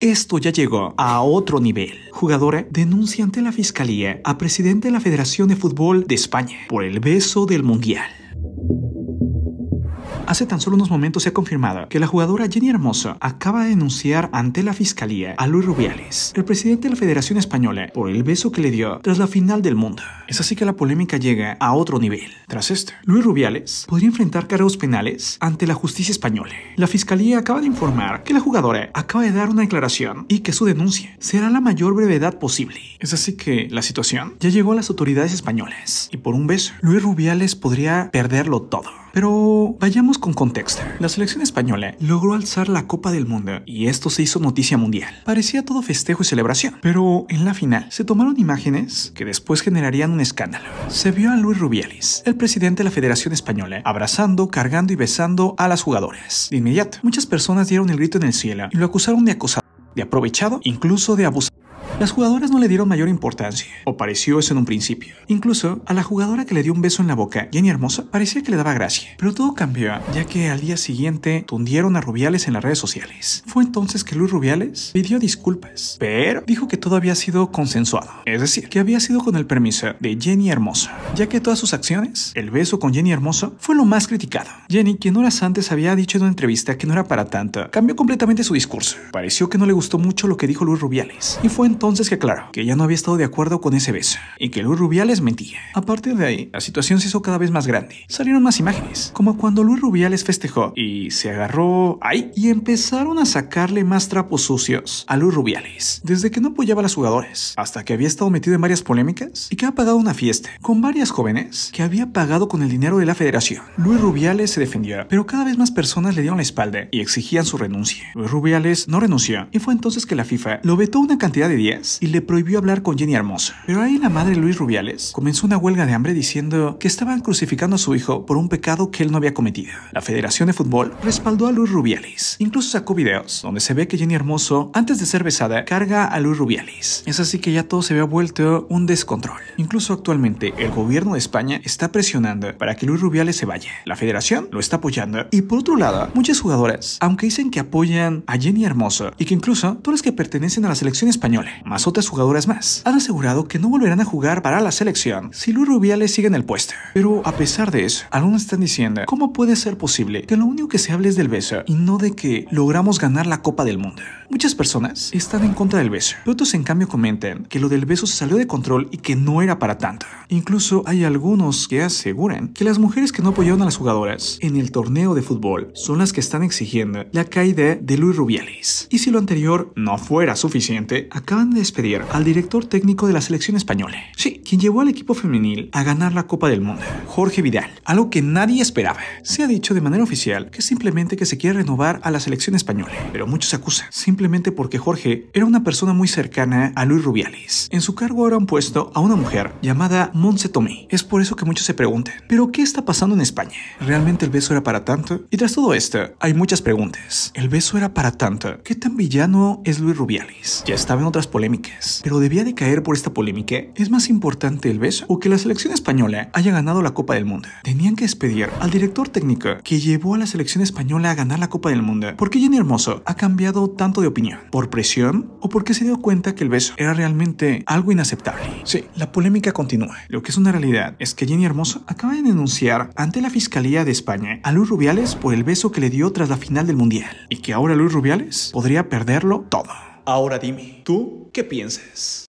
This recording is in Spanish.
Esto ya llegó a otro nivel. Jugadora denuncia ante la Fiscalía a presidente de la Federación de Fútbol de España por el beso del Mundial. Hace tan solo unos momentos se ha confirmado que la jugadora Jenny Hermoso acaba de denunciar ante la fiscalía a Luis Rubiales, el presidente de la Federación Española, por el beso que le dio tras la final del mundo. Es así que la polémica llega a otro nivel. Tras esto, Luis Rubiales podría enfrentar cargos penales ante la justicia española. La fiscalía acaba de informar que la jugadora acaba de dar una declaración y que su denuncia será la mayor brevedad posible. Es así que la situación ya llegó a las autoridades españolas y por un beso, Luis Rubiales podría perderlo todo. Pero vayamos con contexto. La selección española logró alzar la Copa del Mundo y esto se hizo noticia mundial. Parecía todo festejo y celebración, pero en la final se tomaron imágenes que después generarían un escándalo. Se vio a Luis Rubiales, el presidente de la Federación Española, abrazando, cargando y besando a las jugadoras. De inmediato, muchas personas dieron el grito en el cielo y lo acusaron de acosado, de aprovechado, incluso de abusado. Las jugadoras no le dieron mayor importancia, o pareció eso en un principio. Incluso a la jugadora que le dio un beso en la boca, Jenny Hermosa, parecía que le daba gracia. Pero todo cambió, ya que al día siguiente tundieron a Rubiales en las redes sociales. Fue entonces que Luis Rubiales pidió disculpas, pero dijo que todo había sido consensuado, es decir, que había sido con el permiso de Jenny Hermosa, ya que todas sus acciones, el beso con Jenny Hermosa, fue lo más criticado. Jenny, quien horas antes había dicho en una entrevista que no era para tanto, cambió completamente su discurso. Pareció que no le gustó mucho lo que dijo Luis Rubiales, y fue entonces que claro, que ya no había estado de acuerdo con ese beso y que Luis Rubiales mentía. A partir de ahí, la situación se hizo cada vez más grande. Salieron más imágenes, como cuando Luis Rubiales festejó y se agarró ahí y empezaron a sacarle más trapos sucios a Luis Rubiales, desde que no apoyaba a los jugadores, hasta que había estado metido en varias polémicas y que ha pagado una fiesta con varias jóvenes que había pagado con el dinero de la federación. Luis Rubiales se defendió, pero cada vez más personas le dieron la espalda y exigían su renuncia. Luis Rubiales no renunció y fue entonces que la FIFA lo vetó una cantidad de y le prohibió hablar con Jenny Hermoso. Pero ahí la madre Luis Rubiales comenzó una huelga de hambre diciendo que estaban crucificando a su hijo por un pecado que él no había cometido. La Federación de Fútbol respaldó a Luis Rubiales. Incluso sacó videos donde se ve que Jenny Hermoso, antes de ser besada, carga a Luis Rubiales. Es así que ya todo se había vuelto un descontrol. Incluso actualmente el gobierno de España está presionando para que Luis Rubiales se vaya. La federación lo está apoyando. Y por otro lado, muchas jugadoras, aunque dicen que apoyan a Jenny Hermoso y que incluso todas los que pertenecen a la selección española, más otras jugadoras más, han asegurado que no volverán a jugar para la selección si Luis Rubiales sigue en el puesto. Pero a pesar de eso, algunos están diciendo, ¿cómo puede ser posible que lo único que se hable es del beso y no de que logramos ganar la Copa del Mundo? Muchas personas están en contra del beso, pero otros en cambio comentan que lo del beso se salió de control y que no era para tanto. Incluso hay algunos que aseguran que las mujeres que no apoyaron a las jugadoras en el torneo de fútbol son las que están exigiendo la caída de Luis Rubiales. Y si lo anterior no fuera suficiente, acá van a despedir al director técnico de la selección española. Sí, quien llevó al equipo femenil a ganar la Copa del Mundo, Jorge Vidal, algo que nadie esperaba. Se ha dicho de manera oficial que simplemente que se quiere renovar a la selección española, pero muchos acusan, simplemente porque Jorge era una persona muy cercana a Luis Rubiales. En su cargo ahora han puesto a una mujer llamada Monse Tomé. Es por eso que muchos se preguntan, ¿pero qué está pasando en España? ¿Realmente el beso era para tanto? Y tras todo esto, hay muchas preguntas. ¿El beso era para tanto? ¿Qué tan villano es Luis Rubiales? Ya estaba en otras polémicas. Pero debía de caer por esta polémica. ¿Es más importante el beso o que la selección española haya ganado la Copa del Mundo? Tenían que despedir al director técnico que llevó a la selección española a ganar la Copa del Mundo. ¿Por qué Jenny Hermoso ha cambiado tanto de opinión? ¿Por presión o porque se dio cuenta que el beso era realmente algo inaceptable? Sí, la polémica continúa. Lo que es una realidad es que Jenny Hermoso acaba de denunciar ante la Fiscalía de España a Luis Rubiales por el beso que le dio tras la final del Mundial y que ahora Luis Rubiales podría perderlo todo. Ahora dime, ¿tú qué piensas?